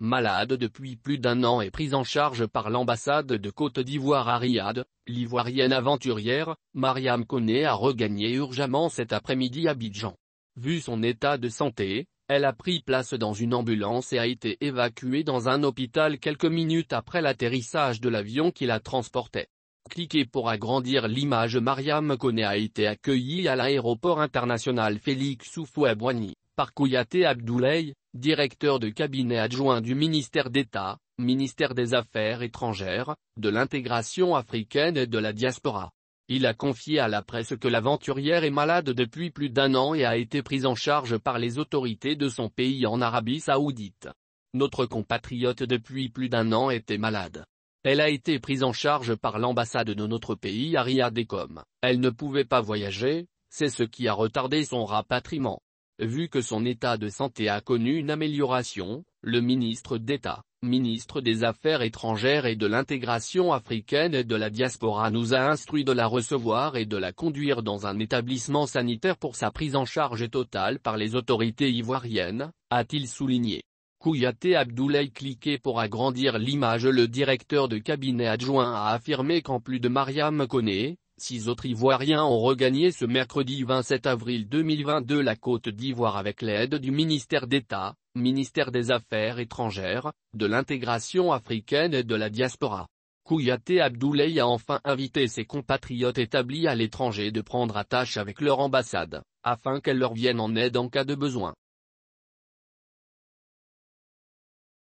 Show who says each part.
Speaker 1: malade depuis plus d'un an et prise en charge par l'ambassade de Côte d'Ivoire à Riyad, l'ivoirienne aventurière, Mariam Koné a regagné urgemment cet après-midi Abidjan. Vu son état de santé, elle a pris place dans une ambulance et a été évacuée dans un hôpital quelques minutes après l'atterrissage de l'avion qui la transportait. Cliquez pour agrandir l'image Mariam Koné a été accueillie à l'aéroport international Félix Houphouët-Boigny par Kouyaté Abdoulaye, directeur de cabinet adjoint du ministère d'État, ministère des Affaires étrangères, de l'intégration africaine et de la diaspora. Il a confié à la presse que l'aventurière est malade depuis plus d'un an et a été prise en charge par les autorités de son pays en Arabie Saoudite. Notre compatriote depuis plus d'un an était malade. Elle a été prise en charge par l'ambassade de notre pays à Riyad elle ne pouvait pas voyager, c'est ce qui a retardé son rapatriement. Vu que son état de santé a connu une amélioration, le ministre d'État, ministre des Affaires étrangères et de l'intégration africaine et de la diaspora nous a instruit de la recevoir et de la conduire dans un établissement sanitaire pour sa prise en charge totale par les autorités ivoiriennes, a-t-il souligné. Kouyaté Abdoulaye cliqué pour agrandir l'image Le directeur de cabinet adjoint a affirmé qu'en plus de Mariam Koné, Six autres Ivoiriens ont regagné ce mercredi 27 avril 2022 la Côte d'Ivoire avec l'aide du ministère d'État, ministère des Affaires étrangères, de l'intégration africaine et de la diaspora. Kouyaté Abdoulaye a enfin invité ses compatriotes établis à l'étranger de prendre attache avec leur ambassade, afin qu'elle leur vienne en aide en cas de besoin.